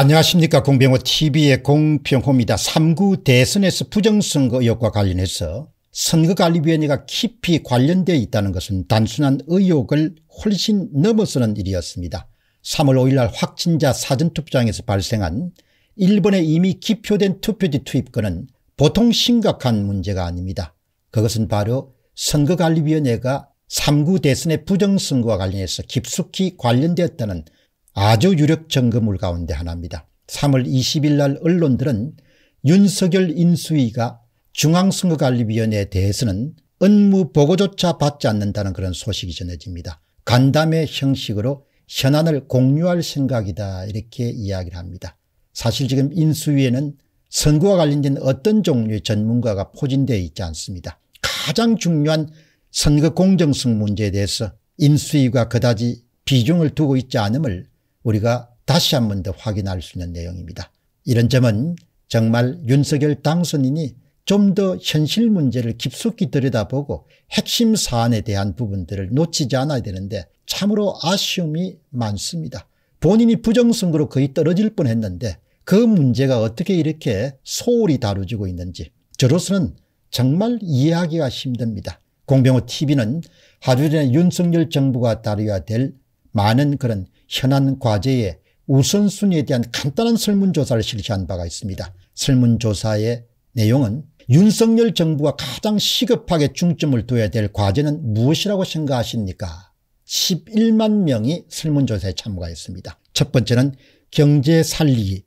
안녕하십니까 공병호 tv의 공병호입니다. 3구 대선에서 부정선거 의혹과 관련해서 선거관리위원회가 깊이 관련되어 있다는 것은 단순한 의혹을 훨씬 넘어서는 일이었습니다. 3월 5일 날 확진자 사전투표장에서 발생한 일본에 이미 기표된 투표지 투입건은 보통 심각한 문제가 아닙니다. 그것은 바로 선거관리위원회가 3구 대선의 부정선거와 관련해서 깊숙이 관련되었다는 아주 유력 점검물 가운데 하나입니다. 3월 20일 날 언론들은 윤석열 인수위가 중앙선거관리위원회에 대해서는 업무 보고조차 받지 않는다는 그런 소식이 전해집니다. 간담회 형식으로 현안을 공유할 생각이다 이렇게 이야기를 합니다. 사실 지금 인수위에는 선거와 관련된 어떤 종류의 전문가가 포진되어 있지 않습니다. 가장 중요한 선거 공정성 문제에 대해서 인수위가 그다지 비중을 두고 있지 않음을 우리가 다시 한 번 더 확인할 수 있는 내용입니다. 이런 점은 정말 윤석열 당선인이 좀 더 현실 문제를 깊숙이 들여다보고 핵심 사안에 대한 부분들을 놓치지 않아야 되는데 참으로 아쉬움이 많습니다. 본인이 부정선거로 거의 떨어질 뻔했는데 그 문제가 어떻게 이렇게 소홀히 다루지고 있는지 저로서는 정말 이해하기가 힘듭니다. 공병호 TV는 하루 전에 윤석열 정부가 다뤄야 될 많은 그런 현안 과제의 우선순위에 대한 간단한 설문조사를 실시한 바가 있습니다. 설문조사의 내용은 윤석열 정부가 가장 시급하게 중점을 둬야 될 과제는 무엇이라고 생각하십니까? 11만 명이 설문조사에 참가했습니다. 첫 번째는 경제 살리기,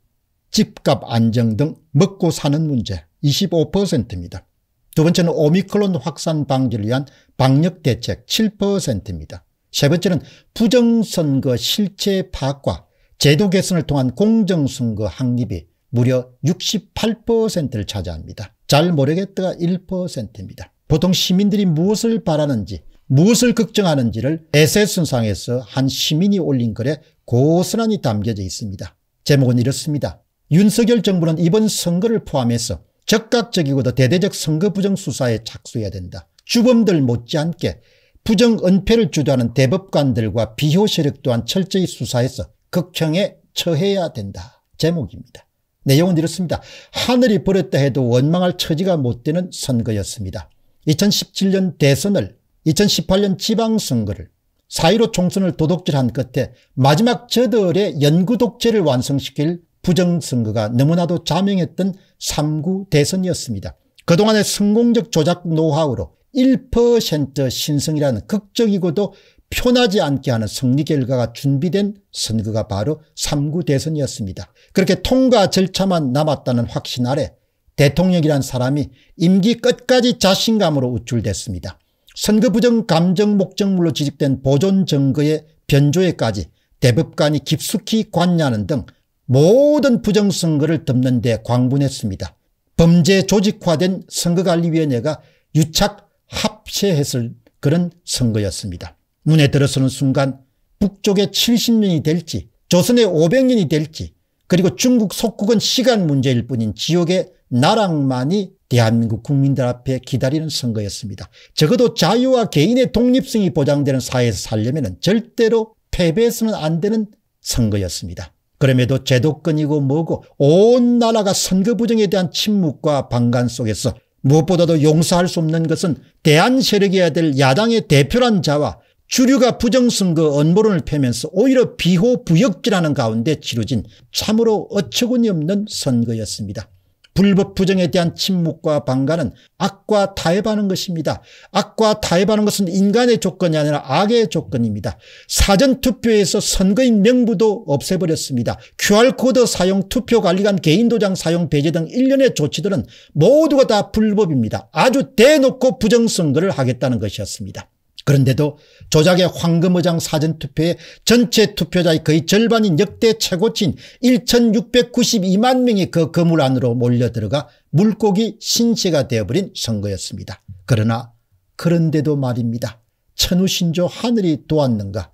집값 안정 등 먹고 사는 문제 25%입니다. 두 번째는 오미크론 확산 방지를 위한 방역 대책 7%입니다. 세 번째는 부정선거 실체 파악과 제도 개선을 통한 공정선거 확립이 무려 68%를 차지합니다. 잘 모르겠다가 1%입니다. 보통 시민들이 무엇을 바라는지 무엇을 걱정하는지를 에세순상에서 한 시민이 올린 글에 고스란히 담겨져 있습니다. 제목은 이렇습니다. 윤석열 정부는 이번 선거를 포함해서 적각적이고도 대대적 선거 부정 수사에 착수해야 된다. 주범들 못지않게 부정 은폐를 주도하는 대법관들과 비호 세력 또한 철저히 수사해서 극형에 처해야 된다. 제목입니다. 내용은 이렇습니다. 하늘이 버렸다 해도 원망할 처지가 못 되는 선거였습니다. 2017년 대선을 2018년 지방선거를 4.15 총선을 도둑질한 끝에 마지막 저들의 연구독재를 완성시킬 부정선거가 너무나도 자명했던 3구 대선이었습니다. 그동안의 성공적 조작 노하우로 1% 신성이라는 극적이고도 표나지 않게 하는 승리 결과가 준비된 선거가 바로 3구 대선이었습니다. 그렇게 통과 절차만 남았다는 확신 아래 대통령이란 사람이 임기 끝까지 자신감으로 우쭐됐습니다 선거 부정 감정 목적물로 지적된 보존 정거의 변조에까지 대법관이 깊숙이 관여하는 등 모든 부정선거를 덮는 데 광분했습니다. 범죄 조직화된 선거관리위원회가 유착 합세했을 그런 선거였습니다. 문에 들어서는 순간 북쪽에 70년이 될지 조선의 500년이 될지 그리고 중국 속국은 시간 문제일 뿐인 지옥의 나락만이 대한민국 국민들 앞에 기다리는 선거였습니다. 적어도 자유와 개인의 독립성이 보장되는 사회에서 살려면 절대로 패배해서는 안 되는 선거였습니다. 그럼에도 제도권이고 뭐고 온 나라가 선거 부정에 대한 침묵과 방관 속에서 무엇보다도 용서할 수 없는 것은 대한 세력이어야 될 야당의 대표란 자와 주류가 부정선거 그 언모론을 펴면서 오히려 비호부역질하는 가운데 치루진 참으로 어처구니없는 선거였습니다. 불법 부정에 대한 침묵과 방관은 악과 타협하는 것입니다. 악과 타협하는 것은 인간의 조건이 아니라 악의 조건입니다. 사전투표에서 선거인 명부도 없애버렸습니다. QR코드 사용, 투표관리관 개인도장 사용 배제 등 일련의 조치들은 모두가 다 불법입니다. 아주 대놓고 부정선거를 하겠다는 것이었습니다. 그런데도 조작의 황금의장 사전투표에 전체 투표자의 거의 절반인 역대 최고치인 1692만 명이 그건물 안으로 몰려들어가 물고기 신세가 되어버린 선거였습니다. 그러나 그런데도 말입니다. 천우신조 하늘이 도왔는가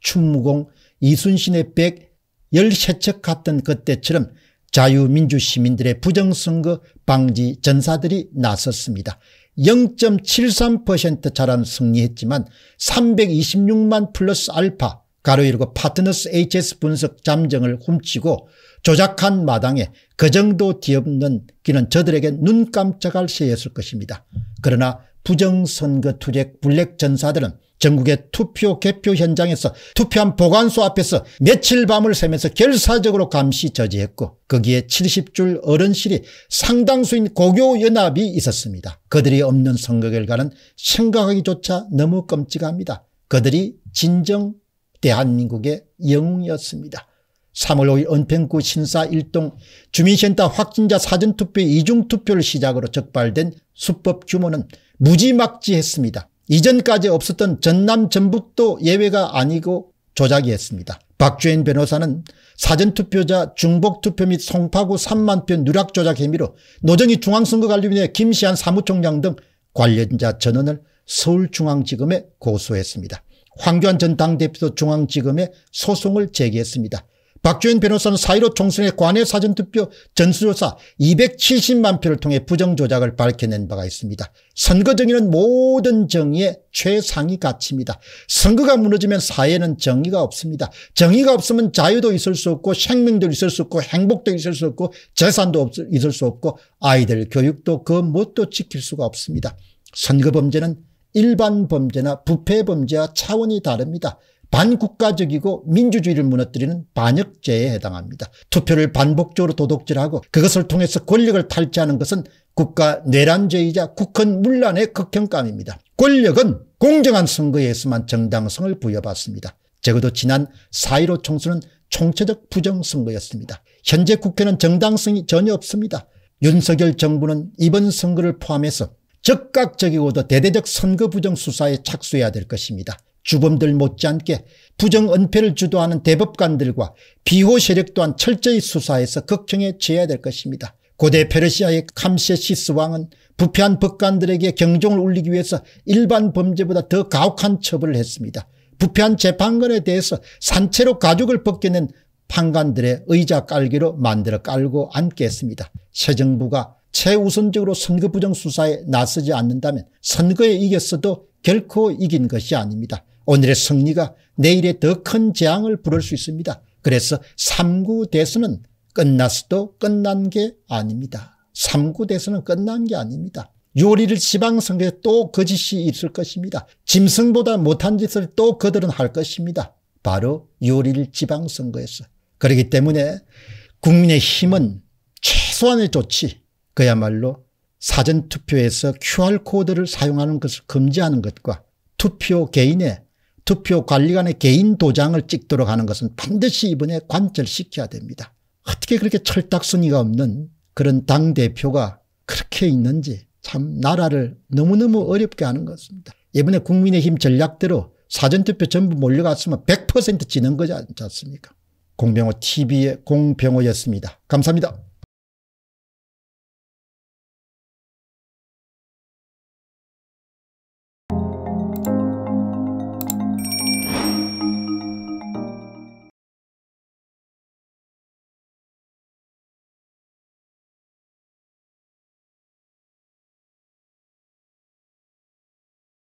충무공 이순신의 백 열세척 같던 그때처럼 자유민주 시민들의 부정선거 방지 전사들이 나섰습니다. 0.73% 차란 승리했지만 326만 플러스 알파 가로 열고 파트너스 HS 분석 잠정을 훔치고 조작한 마당에 그 정도 뒤엎는 기는 저들에게 눈 깜짝할 새였을 것입니다. 그러나 부정선거 투쟁 블랙 전사들은 전국의 투표 개표 현장에서 투표한 보관소 앞에서 며칠 밤을 새면서 결사적으로 감시 저지했고 거기에 70줄 어른실이 상당수인 고교연합이 있었습니다. 그들이 없는 선거 결과는 생각하기조차 너무 끔찍합니다. 그들이 진정 대한민국의 영웅이었습니다. 3월 5일 은평구 신사 1동 주민센터 확진자 사전투표 이중투표를 시작으로 적발된 수법 규모는 무지막지했습니다. 이전까지 없었던 전남 전북도 예외가 아니고 조작이었습니다. 박주현 변호사는 사전투표자 중복투표 및 송파구 3만표 누락조작 혐의로 노정희 중앙선거관리위원회 김시한 사무총장 등 관련자 전원을 서울중앙지검에 고소했습니다. 황교안 전 당대표 도 중앙지검에 소송을 제기했습니다. 박주현 변호사는 사1로 총선의 관외 사전투표 전수조사 270만 표를 통해 부정조작을 밝혀낸 바가 있습니다. 선거정의는 모든 정의의 최상위 가치입니다. 선거가 무너지면 사회는 정의가 없습니다. 정의가 없으면 자유도 있을 수 없고 생명도 있을 수 없고 행복도 있을 수 없고 재산도 있을 수 없고 아이들 교육도 그 무엇도 지킬 수가 없습니다. 선거범죄는 일반 범죄나 부패 범죄와 차원이 다릅니다. 반국가적이고 민주주의를 무너뜨리는 반역죄에 해당합니다. 투표를 반복적으로 도둑질하고 그것을 통해서 권력을 탈취하는 것은 국가 내란죄이자 국헌 문란의 극형감입니다. 권력은 공정한 선거에서만 정당성을 부여받습니다. 적어도 지난 4.15 총선은 총체적 부정선거였습니다. 현재 국회는 정당성이 전혀 없습니다. 윤석열 정부는 이번 선거를 포함해서 적각적이고도 대대적 선거 부정 수사에 착수해야 될 것입니다. 주범들 못지않게 부정 은폐를 주도하는 대법관들과 비호 세력 또한 철저히 수사해서 걱정에 처해야 될 것입니다. 고대 페르시아의 캄세시스 왕은 부패한 법관들에게 경종을 울리기 위해서 일반 범죄보다 더 가혹한 처벌을 했습니다. 부패한 재판관에 대해서 산채로 가죽을 벗겨낸 판관들의 의자 깔기로 만들어 깔고 앉게 했습니다. 새 정부가 최우선적으로 선거 부정 수사에 나서지 않는다면 선거에 이겼어도 결코 이긴 것이 아닙니다. 오늘의 승리가 내일의 더 큰 재앙을 부를 수 있습니다. 그래서 3구 대선은 끝났어도 끝난 게 아닙니다. 3구 대선은 끝난 게 아닙니다. 6월 1일 지방선거에 또 거짓이 있을 것입니다. 짐승보다 못한 짓을 또 그들은 할 것입니다. 바로 6월 1일 지방선거에서. 그렇기 때문에 국민의 힘은 최소한의 조치, 그야말로 사전투표에서 QR코드를 사용하는 것을 금지하는 것과 투표 개인의 투표 관리관의 개인 도장을 찍도록 하는 것은 반드시 이번에 관철시켜야 됩니다. 어떻게 그렇게 철딱순이가 없는 그런 당대표가 그렇게 있는지 참 나라를 너무너무 어렵게 하는 것입니다. 이번에 국민의힘 전략대로 사전투표 전부 몰려갔으면 100% 지는 거지 않지 않습니까? 공병호 TV의 공병호였습니다. 감사합니다.